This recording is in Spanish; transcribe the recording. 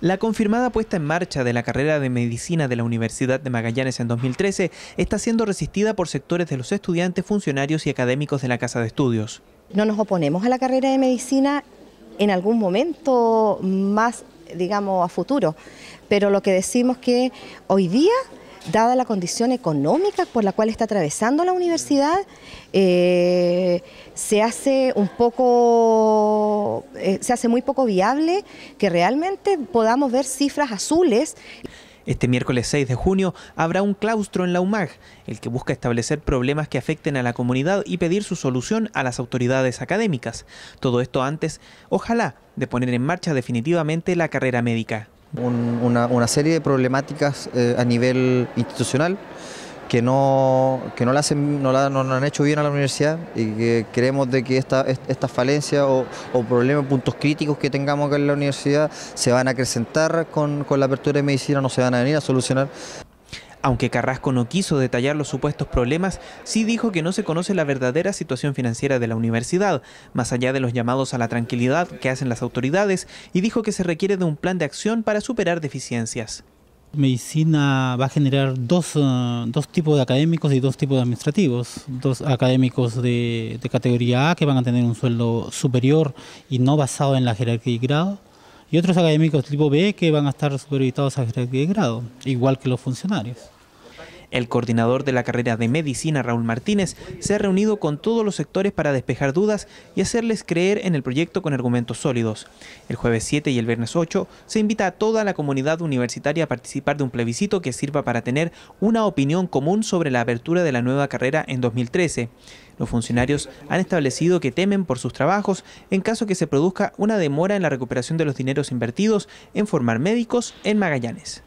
La confirmada puesta en marcha de la carrera de medicina de la Universidad de Magallanes en 2013 está siendo resistida por sectores de los estudiantes, funcionarios y académicos de la Casa de Estudios. No nos oponemos a la carrera de medicina en algún momento más, digamos, a futuro, pero lo que decimos que hoy día dada la condición económica por la cual está atravesando la universidad, eh, se hace un poco, eh, se hace muy poco viable que realmente podamos ver cifras azules. Este miércoles 6 de junio habrá un claustro en la UMAG, el que busca establecer problemas que afecten a la comunidad y pedir su solución a las autoridades académicas. Todo esto antes, ojalá, de poner en marcha definitivamente la carrera médica. una, serie de problemáticas eh, a nivel institucional que no, que no, la hacen, no, han hecho bien a la universidad y que creemos de que estas esta falencias o, problemas, puntos críticos que tengamos acá en la universidad se van a acrecentar con, con la apertura de medicina, no se van a venir a solucionar. Aunque Carrasco no quiso detallar los supuestos problemas, sí dijo que no se conoce la verdadera situación financiera de la universidad, más allá de los llamados a la tranquilidad que hacen las autoridades, y dijo que se requiere de un plan de acción para superar deficiencias. Medicina va a generar eh, dos, tipos de académicos y dos tipos de administrativos. Dos académicos de, categoría A que van a tener un sueldo superior y no basado en la jerarquía de grado, y otros académicos tipo B que van a estar supervisados a jerarquía de grado, igual que los funcionarios. El coordinador de la carrera de medicina, Raúl Martínez, se ha reunido con todos los sectores para despejar dudas y hacerles creer en el proyecto con argumentos sólidos. El jueves 7 y el viernes 8 se invita a toda la comunidad universitaria a participar de un plebiscito que sirva para tener una opinión común sobre la apertura de la nueva carrera en 2013. Los funcionarios han establecido que temen por sus trabajos en caso que se produzca una demora en la recuperación de los dineros invertidos en formar médicos en Magallanes.